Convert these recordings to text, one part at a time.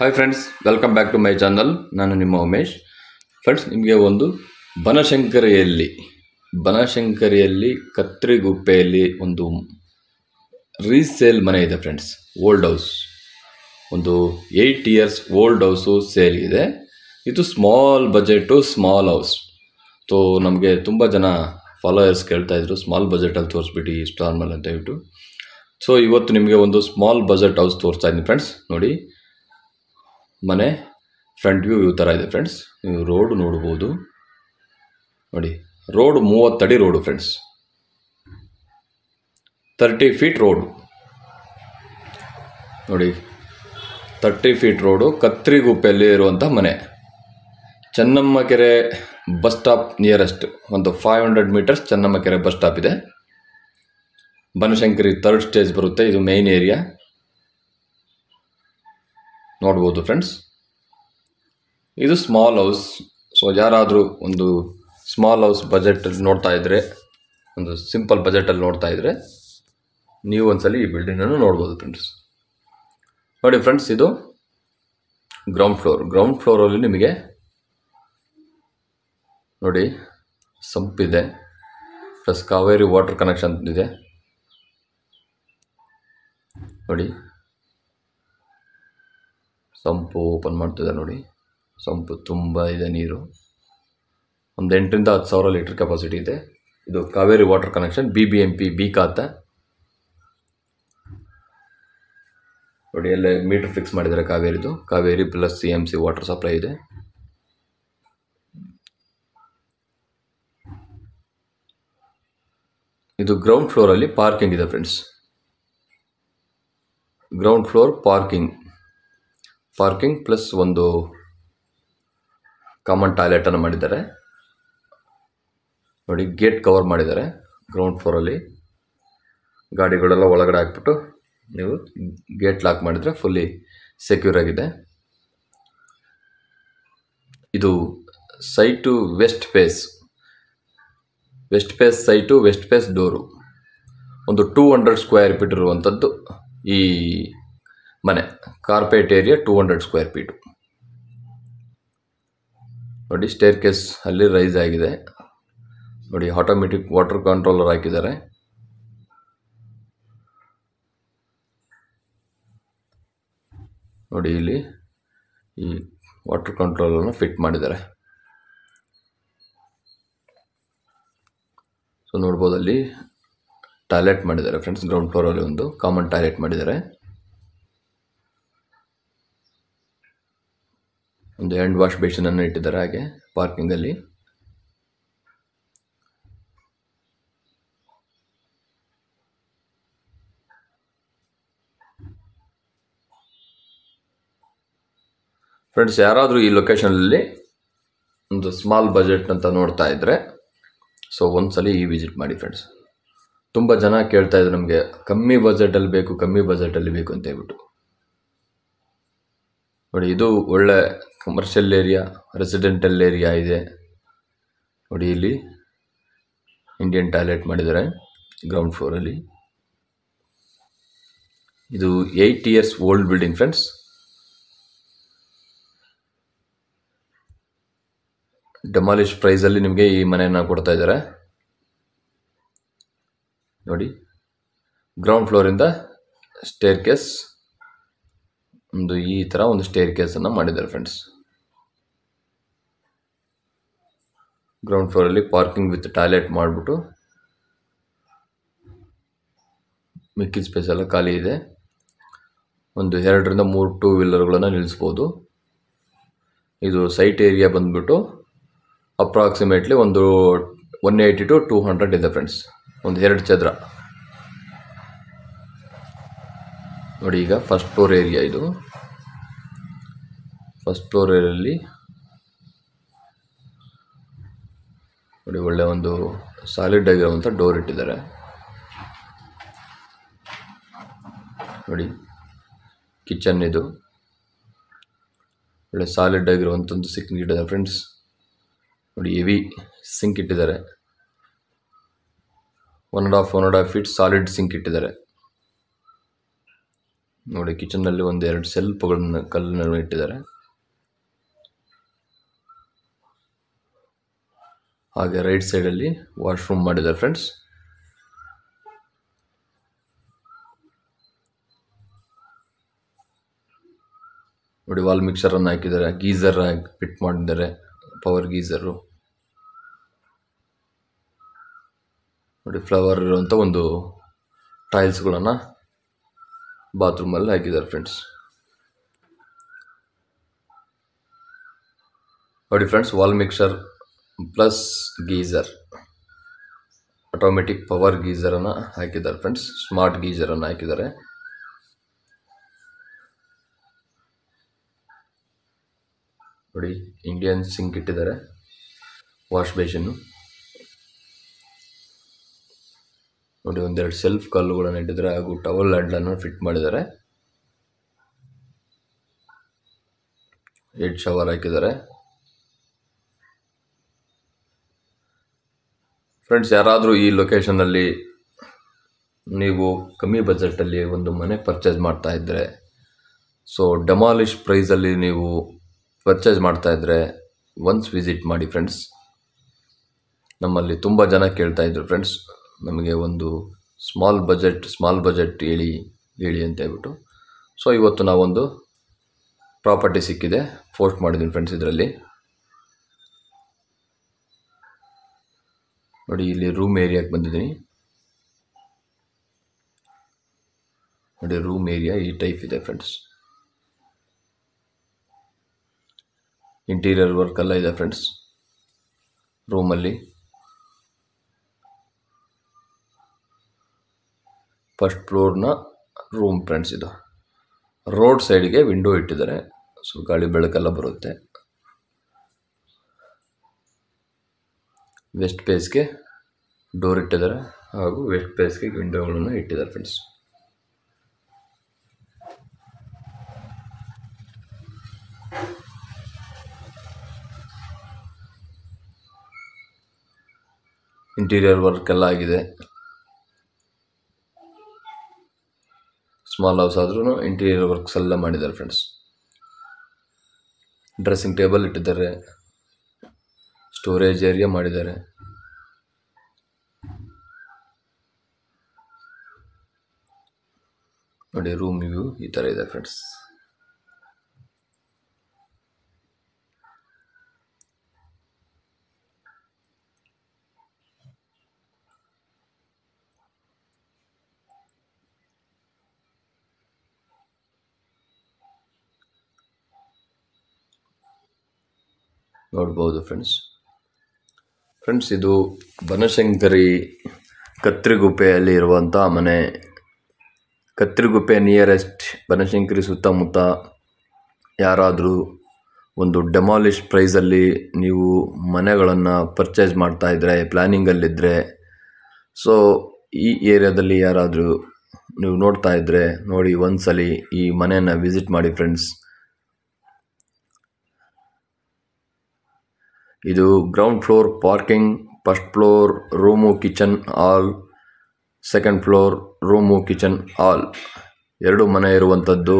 hi friends welcome back to my channel ನಾನು ನಿಮ್ಮ Umesh friends ನಿಮಗೆ ಒಂದು ಬನಶಂಕರಿಯಲ್ಲಿ ಬನಶಂಕರಿಯಲ್ಲಿ ಕತ್ರಿಗುಪ್ಪೆಯಲ್ಲಿ ಒಂದು ರೀಸೇಲ್ ಮನೆ ಇದೆ ಫ್ರೆಂಡ್ಸ್ ಓಲ್ಡ್ ಹೌಸ್ ಒಂದು eight years old house sale ಇದೆ ಇದು small budget small house so ನಮಗೆ ತುಂಬ ಜನ ಫಾಲೋಯರ್ಸ್ ಕೇಳ್ತಾಯಿದ್ರು ಸ್ಮಾಲ್ ಬಜೆಟಲ್ಲಿ ತೋರಿಸ್ಬಿಟ್ಟು ಈ ಮಲ್ ಅಂತ ಹೇಳ್ಬಿಟ್ಟು ಸೊ ಇವತ್ತು ನಿಮಗೆ ಒಂದು ಸ್ಮಾಲ್ ಬಜೆಟ್ ಹೌಸ್ ತೋರಿಸ್ತಾ ಇದ್ದೀನಿ ಫ್ರೆಂಡ್ಸ್ ನೋಡಿ ಮನೆ ಫ್ರಂಟ್ ವ್ಯೂ ಈ ಥರ ಇದೆ ಫ್ರೆಂಡ್ಸ್ ನೀವು ರೋಡ್ ನೋಡ್ಬೋದು ನೋಡಿ ರೋಡ್ ಮೂವತ್ತಡಿ road friends thirty feet road ನೋಡಿ ತರ್ಟಿ ಫೀಟ್ ರೋಡು ಕತ್ರಿಗುಪ್ಪೆಯಲ್ಲಿ ಇರುವಂಥ ಮನೆ Chennamma Kere bus stop nearest ಒಂದು five hundred meters Chennamma Kere bus stop ಇದೆ ಬನಶಂಕರಿ ತರ್ಡ್ ಸ್ಟೇಜ್ ಬರುತ್ತೆ ಇದು ಮೇಯ್ನ್ ಏರಿಯಾ ನೋಡ್ಬೋದು ಫ್ರೆಂಡ್ಸ್ ಇದು ಸ್ಮಾಲ್ ಹೌಸ್ ಸೊ ಯಾರಾದರೂ ಒಂದು ಸ್ಮಾಲ್ ಹೌಸ್ ಬಜೆಟಲ್ಲಿ ನೋಡ್ತಾ ಇದ್ದರೆ ಒಂದು ಸಿಂಪಲ್ ಬಜೆಟಲ್ಲಿ ನೋಡ್ತಾ ಇದ್ದರೆ ನೀವು ಒಂದ್ಸಲ ಈ ಬಿಲ್ಡಿಂಗನ್ನು ನೋಡ್ಬೋದು ಫ್ರೆಂಡ್ಸ್ ನೋಡಿ ಫ್ರೆಂಡ್ಸ್ ಇದು ಗ್ರೌಂಡ್ ಫ್ಲೋರ್ ಗ್ರೌಂಡ್ ಫ್ಲೋರಲ್ಲಿ ನಿಮಗೆ ನೋಡಿ ಸಂಪಿದೆ ಪ್ಲಸ್ ಕಾವೇರಿ ವಾಟರ್ ಕನೆಕ್ಷನ್ ಇದೆ ನೋಡಿ ಸಂಪು ಓಪನ್ ಮಾಡ್ತಿದ್ದಾರೆ ನೋಡಿ ಸಂಪು ತುಂಬ ಇದೆ ನೀರು ಒಂದು ಎಂಟರಿಂದ ಹತ್ತು ಸಾವಿರ ಲೀಟ್ರ್ ಕೆಪಾಸಿಟಿ ಇದೆ ಇದು Kaveri water connection B B M P B khata ನೋಡಿ ಎಲ್ಲ ಮೀಟ್ರ್ ಫಿಕ್ಸ್ ಮಾಡಿದ್ದಾರೆ ಕಾವೇರಿದು Kaveri plus C M C water supply ಇದೆ ಇದು ಗ್ರೌಂಡ್ ಫ್ಲೋರಲ್ಲಿ ಪಾರ್ಕಿಂಗ್ ಇದೆ friends ground floor parking parking plus ಒಂದು ಕಾಮನ್ ಟಾಯ್ಲೆಟನ್ನು ಮಾಡಿದ್ದಾರೆ ನೋಡಿ ಗೇಟ್ ಕವರ್ ಮಾಡಿದ್ದಾರೆ ಗ್ರೌಂಡ್ ಫ್ಲೋರಲ್ಲಿ ಗಾಡಿಗಳೆಲ್ಲ ಒಳಗಡೆ ಹಾಕ್ಬಿಟ್ಟು ನೀವು ಗೇಟ್ ಲಾಕ್ ಮಾಡಿದರೆ ಫುಲ್ಲಿ ಸೆಕ್ಯೂರ್ ಆಗಿದೆ ಇದು site west face west face site west face door ಒಂದು ಟೂ ಹಂಡ್ರೆಡ್ ಸ್ಕ್ವೇರ್ ಫೀಟ್ ಇರುವಂಥದ್ದು ಈ ಮನೆ carpet area two hundred square feet ನೋಡಿ ಸ್ಟೇರ್ ಕೇಸ್ ಅಲ್ಲಿ ರೈಸ್ ಆಗಿದೆ ನೋಡಿ ಆಟೋಮೆಟಿಕ್ ವಾಟರ್ ಕಂಟ್ರೋಲರ್ ಹಾಕಿದ್ದಾರೆ ನೋಡಿ ಇಲ್ಲಿ ಈ ವಾಟರ್ ಕಂಟ್ರೋಲನ್ನು ಫಿಟ್ ಮಾಡಿದ್ದಾರೆ ಸೊ ನೋಡ್ಬೋದು ಅಲ್ಲಿ ಟಾಯ್ಲೆಟ್ ಮಾಡಿದ್ದಾರೆ ಫ್ರೆಂಡ್ಸ್ ಗ್ರೌಂಡ್ ಫ್ಲೋರಲ್ಲಿ ಒಂದು ಕಾಮನ್ ಟಾಯ್ಲೆಟ್ ಮಾಡಿದ್ದಾರೆ ಒಂದು ಹ್ಯಾಂಡ್ ವಾಶ್ ಬೇಸಿನ್ ಅನ್ನು ಇಟ್ಟಿದ್ದಾರೆ ಹಾಗೆ ಪಾರ್ಕಿಂಗಲ್ಲಿ ಅಲ್ಲಿ ಫ್ರೆಂಡ್ಸ್ ಯಾರಾದರೂ ಈ ಲೊಕೇಶನಲ್ಲಿ ಒಂದು ಸ್ಮಾಲ್ ಬಜೆಟ್ ಅಂತ ನೋಡ್ತಾ ಇದ್ದರೆ ಸೊ ಒಂದ್ಸಲ ಈ ವಿಸಿಟ್ ಮಾಡಿ ಫ್ರೆಂಡ್ಸ್ ತುಂಬ ಜನ ಕೇಳ್ತಾ ಇದ್ರು ನಮಗೆ ಕಮ್ಮಿ ಬಜೆಟಲ್ಲಿ ಬೇಕು ಕಮ್ಮಿ ಬಜೆಟಲ್ಲಿ ಬೇಕು ಅಂತ ಹೇಳ್ಬಿಟ್ಟು ನೋಡಿ ಇದು ಒಳ್ಳೆ ಕಮರ್ಷಿಯಲ್ ಏರಿಯಾ ರೆಸಿಡೆಂಟಲ್ ಏರಿಯಾ ಇದೆ ನೋಡಿ ಇಲ್ಲಿ ಇಂಡಿಯನ್ ಟಾಯ್ಲೆಟ್ ಮಾಡಿದ್ದಾರೆ ಗ್ರೌಂಡ್ ಫ್ಲೋರಲ್ಲಿ ಇದು eight years old building friends demolish ಪ್ರೈಸಲ್ಲಿ ನಿಮಗೆ ಈ ಮನೆಯನ್ನು ಕೊಡ್ತಾ ಇದ್ದಾರೆ ನೋಡಿ ಗ್ರೌಂಡ್ ಫ್ಲೋರಿಂದ ಸ್ಟೇರ್ ಕೇಸ್ ಒಂದು ಈ ಥರ ಒಂದು ಸ್ಟೇರ್ ಕೇಸನ್ನು ಮಾಡಿದ್ದಾರೆ ಫ್ರೆಂಡ್ಸ್ ಗ್ರೌಂಡ್ ಫ್ಲೋರಲ್ಲಿ ಪಾರ್ಕಿಂಗ್ ವಿತ್ ಟಾಯ್ಲೆಟ್ ಮಾಡಿಬಿಟ್ಟು ಮಿಕ್ಕಿ ಸ್ಪೇಸ್ ಎಲ್ಲ ಖಾಲಿ ಇದೆ ಒಂದು ಎರಡರಿಂದ ಮೂರು ಟೂ ವೀಲರ್ಗಳನ್ನು ನಿಲ್ಲಿಸ್ಬೋದು ಇದು ಸೈಟ್ ಏರಿಯಾ ಬಂದುಬಿಟ್ಟು ಅಪ್ರಾಕ್ಸಿಮೇಟ್ಲಿ ಒಂದು one eighty to two hundred ಇದೆ ಫ್ರೆಂಡ್ಸ್ ಒಂದು ಎರಡು ಚದರ ನೋಡಿ ಈಗ ಫಸ್ಟ್ ಫ್ಲೋರ್ ಏರಿಯಾ ಇದು ಫಸ್ಟ್ ಫ್ಲೋರ್ ಏರಿಯಲ್ಲಿ ನೋಡಿ ಒಳ್ಳೆ ಒಂದು ಸಾಲಿಡ್ ಆಗಿರುವಂಥ ಡೋರ್ ಇಟ್ಟಿದ್ದಾರೆ ನೋಡಿ ಕಿಚನ್ ಇದು ಒಳ್ಳೆ ಸಾಲಿಡ್ ಒಂದು ಸಿಂಕ್ ಇಟ್ಟಿದ್ದಾರೆ ಫ್ರೆಂಡ್ಸ್ ನೋಡಿ ಎವಿ ಸಿಂಕ್ ಇಟ್ಟಿದ್ದಾರೆ one and half one and half feet solid sink ಇಟ್ಟಿದ್ದಾರೆ ನೋಡಿ ಕಿಚನ್ ಅಲ್ಲಿ ಒಂದು ಎರಡು ಸೆಲ್ಫ್ಗಳನ್ನು ಕಲ್ಲಿನಲ್ಲಿ ಇಟ್ಟಿದ್ದಾರೆ ಹಾಗೆ ರೈಟ್ ಸೈಡ್ ಅಲ್ಲಿ ವಾಶ್ರೂಮ್ ಮಾಡಿದ್ದಾರೆ ಫ್ರೆಂಡ್ಸ್ ನೋಡಿ ವಾಲ್ ಮಿಕ್ಸರ್ ಅನ್ನ ಹಾಕಿದ್ದಾರೆ ಗೀಝರ್ ಫಿಟ್ ಮಾಡಿದ್ದಾರೆ ಪವರ್ ಗೀಝರು ನೋಡಿ ಫ್ಲವರ್ ಇರುವಂತ ಒಂದು ಟೈಲ್ಸ್ಗಳನ್ನು ಬಾತ್ರೂಮಲ್ಲಿ ಹಾಕಿದ್ದಾರೆ ಫ್ರೆಂಡ್ಸ್ ನೋಡಿ friends wall mixer plus geyser automatic power ಗೀಝರನ್ನು ಹಾಕಿದ್ದಾರೆ ಫ್ರೆಂಡ್ಸ್ ಸ್ಮಾರ್ಟ್ ಗೀಝರನ್ನು ಹಾಕಿದ್ದಾರೆ ನೋಡಿ ಇಂಡಿಯನ್ ಸಿಂಕ್ ಇಟ್ಟಿದ್ದಾರೆ ವಾಶ್ ಬೇಷನ್ನು ನೋಡಿ ಒಂದೆರಡು ಸೆಲ್ಫ್ ಕಲ್ಲುಗಳನ್ನು ಇಟ್ಟಿದ್ದಾರೆ ಹಾಗೂ ಟವಲ್ ಹ್ಯಾಂಡ್ಲನ್ನು ಫಿಟ್ ಮಾಡಿದ್ದಾರೆ ಹೆಡ್ ಶವರ್ ಹಾಕಿದ್ದಾರೆ ಫ್ರೆಂಡ್ಸ್ ಯಾರಾದರೂ ಈ ಲೊಕೇಶನಲ್ಲಿ ನೀವು ಕಮ್ಮಿ ಬಜೆಟಲ್ಲಿ ಒಂದು ಮನೆ ಪರ್ಚೇಸ್ ಮಾಡ್ತಾ ಇದ್ದರೆ ಸೊ ಡೆಮಾಲಿಷ್ ಪ್ರೈಸಲ್ಲಿ ನೀವು ಪರ್ಚೇಸ್ ಮಾಡ್ತಾ ಇದ್ದರೆ ಒನ್ಸ್ ವಿಸಿಟ್ ಮಾಡಿ ಫ್ರೆಂಡ್ಸ್ ನಮ್ಮಲ್ಲಿ ತುಂಬ ಜನ ಕೇಳ್ತಾ ಇದ್ರು ಫ್ರೆಂಡ್ಸ್ ನಮಗೆ ಒಂದು ಸ್ಮಾಲ್ ಬಜೆಟ್ ಸ್ಮಾಲ್ ಬಜೆಟ್ ಹೇಳಿ ಹೇಳಿ ಅಂತ ಹೇಳ್ಬಿಟ್ಟು ಸೊ ಇವತ್ತು ನಾವೊಂದು ಪ್ರಾಪರ್ಟಿ ಸಿಕ್ಕಿದೆ ಪೋಸ್ಟ್ ಮಾಡಿದ್ದೀನಿ ಫ್ರೆಂಡ್ಸ್ ಇದರಲ್ಲಿ ನೋಡಿ ಇಲ್ಲಿ ರೂಮ್ ಏರಿಯಾಕ್ಕೆ ಬಂದಿದ್ದೀನಿ ನೋಡಿ ರೂಮ್ ಏರಿಯಾ ಈ ಟೈಪ್ ಇದೆ ಫ್ರೆಂಡ್ಸ್ ಇಂಟೀರಿಯರ್ ವರ್ಕ್ ಎಲ್ಲ ಇದೆ ಫ್ರೆಂಡ್ಸ್ ರೂಮಲ್ಲಿ ಫಸ್ಟ್ ಫ್ಲೋರ್ನ ರೂಮ್ ಫ್ರೆಂಡ್ಸ್ ಇದು ರೋಡ್ ಸೈಡ್ಗೆ ವಿಂಡೋ ಇಟ್ಟಿದ್ದಾರೆ ಸೊ ಗಾಳಿ ಬೆಳಕೆಲ್ಲ ಬರುತ್ತೆ ವೆಸ್ಟ್ ಪೇಸ್ಗೆ ಡೋರ್ ಇಟ್ಟಿದ್ದಾರೆ ಹಾಗೂ ವೆಸ್ಟ್ ಪೇಸ್ಗೆ ವಿಂಡೋಗಳನ್ನು ಇಟ್ಟಿದ್ದಾರೆ ಫ್ರೆಂಡ್ಸ್ ಇಂಟೀರಿಯರ್ ವರ್ಕ್ ಎಲ್ಲ ಆಗಿದೆ ಸ್ಮಾಲ್ ಹೌಸ್ ಆದ್ರೂ ಇಂಟೀರಿಯರ್ ವರ್ಕ್ಸ್ ಎಲ್ಲ ಮಾಡಿದ್ದಾರೆ ಫ್ರೆಂಡ್ಸ್ ಡ್ರೆಸ್ಸಿಂಗ್ ಟೇಬಲ್ ಇಟ್ಟಿದ್ದಾರೆ ಸ್ಟೋರೇಜ್ ಏರಿಯಾ ಮಾಡಿದ್ದಾರೆ ನೋಡಿ ರೂಮ್ ವ್ಯೂ ಈ ಥರ ಇದೆ ಫ್ರೆಂಡ್ಸ್ ನೋಡ್ಬೋದು ಫ್ರೆಂಡ್ಸ್ ಫ್ರೆಂಡ್ಸ್ ಇದು ಬನಶಂಕರಿ ಕತ್ರಿಗುಪ್ಪೆಯಲ್ಲಿ ಇರುವಂಥ ಮನೆ ಕತ್ರಿಗುಪ್ಪೆ ನಿಯರೆಸ್ಟ್ ಬನಶಂಕರಿ ಸುತ್ತಮುತ್ತ ಯಾರಾದರೂ ಒಂದು ಡೆಮಾಲಿಷ್ ಪ್ರೈಸಲ್ಲಿ ನೀವು ಮನೆಗಳನ್ನು ಪರ್ಚೇಸ್ ಮಾಡ್ತಾಯಿದ್ರೆ ಪ್ಲ್ಯಾನಿಂಗಲ್ಲಿದ್ದರೆ ಸೊ ಈ ಏರಿಯಾದಲ್ಲಿ ಯಾರಾದರೂ ನೀವು ನೋಡ್ತಾ ಇದ್ದರೆ ನೋಡಿ ಒಂದ್ಸಲಿ ಈ ಮನೆಯನ್ನು ವಿಸಿಟ್ ಮಾಡಿ ಫ್ರೆಂಡ್ಸ್ ಇದು ground floor parking first floor room kitchen hall second floor room kitchen hall ಎರಡು ಮನೆ ಇರುವಂಥದ್ದು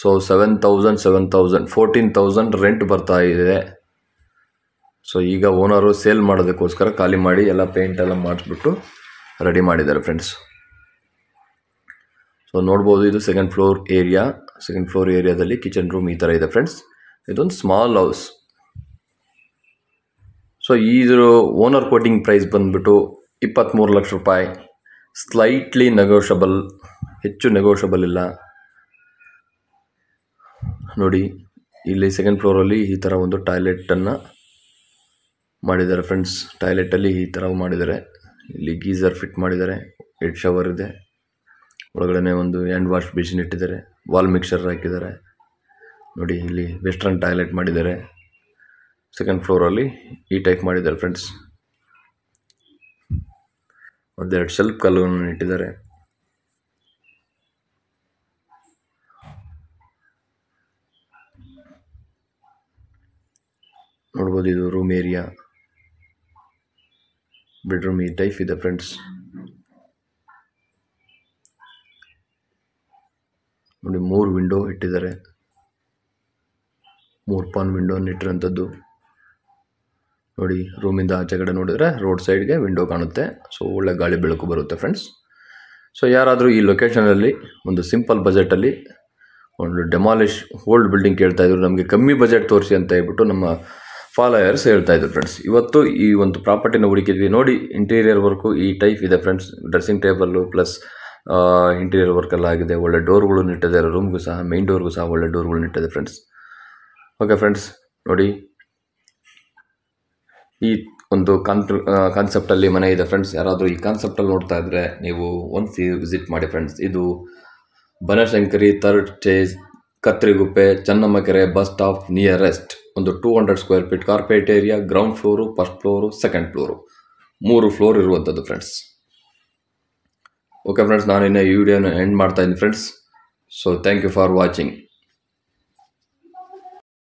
so seven thousand seven thousand fourteen thousand rent ಬರ್ತಾ ಇದೆ ಸೊ ಈಗ ಓನರು ಸೇಲ್ ಮಾಡೋದಕ್ಕೋಸ್ಕರ ಖಾಲಿ ಮಾಡಿ ಎಲ್ಲ ಪೇಂಟ್ ಎಲ್ಲ ಮಾಡಿಸ್ಬಿಟ್ಟು ರೆಡಿ ಮಾಡಿದ್ದಾರೆ ಫ್ರೆಂಡ್ಸ್ ಸೊ ನೋಡ್ಬೋದು ಇದು second floor area second floor ಏರಿಯಾದಲ್ಲಿ ಕಿಚನ್ ರೂಮ್ ಈ ಥರ ಇದೆ ಫ್ರೆಂಡ್ಸ್ ಇದೊಂದು ಸ್ಮಾಲ್ ಹೌಸ್ ಸೊ ಇದ್ರ ಓನರ್ ಕೋಟಿಂಗ್ ಪ್ರೈಸ್ ಬಂದುಬಿಟ್ಟು ಇಪ್ಪತ್ತ್ಮೂರು ಲಕ್ಷ ರೂಪಾಯಿ ಸ್ಲೈಟ್ಲಿ ನೆಗೋಷಬಲ್ ಹೆಚ್ಚು ನೆಗೋಷಬಲ್ ಇಲ್ಲ ನೋಡಿ ಇಲ್ಲಿ ಸೆಕೆಂಡ್ ಫ್ಲೋರಲ್ಲಿ ಈ ಥರ ಒಂದು ಟಾಯ್ಲೆಟನ್ನು ಮಾಡಿದ್ದಾರೆ ಫ್ರೆಂಡ್ಸ್ ಟಾಯ್ಲೆಟಲ್ಲಿ ಈ ಥರ ಮಾಡಿದ್ದಾರೆ ಇಲ್ಲಿ ಗೀಝರ್ ಫಿಟ್ ಮಾಡಿದ್ದಾರೆ ಹೆಡ್ ಶವರ್ ಇದೆ ಒಳಗಡೆ ಒಂದು ಹ್ಯಾಂಡ್ ವಾಶ್ ಬೇಸಿನ್ ಇಟ್ಟಿದ್ದಾರೆ ವಾಲ್ ಮಿಕ್ಸರ್ ಹಾಕಿದ್ದಾರೆ ನೋಡಿ ಇಲ್ಲಿ ವೆಸ್ಟ್ರನ್ ಟಾಯ್ಲೆಟ್ ಮಾಡಿದ್ದಾರೆ ಸೆಕೆಂಡ್ ಫ್ಲೋರಲ್ಲಿ ಈ ಟೈಪ್ ಮಾಡಿದ್ದಾರೆ ಫ್ರೆಂಡ್ಸ್ ಒಂದೆರಡು ಶೆಲ್ಫ್ ಕಲ್ಲುಗಳನ್ನು ಇಟ್ಟಿದ್ದಾರೆ ನೋಡ್ಬೋದು ಇದು ರೂಮ್ ಏರಿಯಾ ಬೆಡ್ರೂಮ್ ಈ ಟೈಪ್ ಇದೆ ಫ್ರೆಂಡ್ಸ್ ನೋಡಿ ಮೂರು ವಿಂಡೋ ಇಟ್ಟಿದ್ದಾರೆ ಮೂರು ಪಾನ್ ವಿಂಡೋನ ಇಟ್ಟಿರೋಂಥದ್ದು ನೋಡಿ ರೂಮಿಂದ ಆಚೆ ಕಡೆ ನೋಡಿದರೆ ರೋಡ್ ಸೈಡ್ಗೆ ವಿಂಡೋ ಕಾಣುತ್ತೆ ಸೊ ಒಳ್ಳೆ ಗಾಳಿ ಬೆಳಕು ಬರುತ್ತೆ ಫ್ರೆಂಡ್ಸ್ ಸೊ ಯಾರಾದರೂ ಈ ಲೊಕೇಶನಲ್ಲಿ ಒಂದು ಸಿಂಪಲ್ ಬಜೆಟಲ್ಲಿ ಒಂದು ಡೆಮಾಲಿಷ್ ಓಲ್ಡ್ ಬಿಲ್ಡಿಂಗ್ ಕೇಳ್ತಾ ಇದ್ರು ನಮಗೆ ಕಮ್ಮಿ ಬಜೆಟ್ ತೋರಿಸಿ ಅಂತ ಹೇಳ್ಬಿಟ್ಟು ನಮ್ಮ ಫಾಲೋಯರ್ಸ್ ಹೇಳ್ತಾ ಇದ್ರು ಫ್ರೆಂಡ್ಸ್ ಇವತ್ತು ಈ ಒಂದು ಪ್ರಾಪರ್ಟಿನ ಹುಡುಕಿದ್ವಿ ನೋಡಿ ಇಂಟೀರಿಯರ್ ವರ್ಕು ಈ ಟೈಪ್ ಇದೆ friends dressing table plus interior ವರ್ಕೆಲ್ಲ ಆಗಿದೆ ಒಳ್ಳೆ ಡೋರ್ಗಳು ನಿಟ್ಟಿದೆ ರೂಮ್ಗೂ ಸಹ ಮೈನ್ ಡೋರ್ಗೂ ಸಹ ಒಳ್ಳೆ ಡೋರ್ಗಳು ನಿಟ್ಟಿದೆ ಫ್ರೆಂಡ್ಸ್ ಓಕೆ ಫ್ರೆಂಡ್ಸ್ ನೋಡಿ ಈ ಒಂದು ಕಾನ್ ಕಾನ್ಸೆಪ್ಟಲ್ಲಿ ಮನೆ ಇದೆ ಫ್ರೆಂಡ್ಸ್ ಯಾರಾದರೂ ಈ ಕಾನ್ಸೆಪ್ಟಲ್ಲಿ ನೋಡ್ತಾ ಇದ್ರೆ ನೀವು ಒಂದ್ಸಿ ವಿಸಿಟ್ ಮಾಡಿ ಫ್ರೆಂಡ್ಸ್ ಇದು Banashankari third stage Katriguppe Channammakere bus stop nearest ಒಂದು two hundred square feet carpet area ground floor first floor second floor ಮೂರು ಫ್ಲೋರ್ ಇರುವಂಥದ್ದು ಫ್ರೆಂಡ್ಸ್ ಓಕೆ ಫ್ರೆಂಡ್ಸ್ ನಾನು ಇನ್ನೂ ಈ ವಿಡಿಯೋನ ಎಂಡ್ ಮಾಡ್ತಾ ಇದ್ದೀನಿ friends so thank you for watching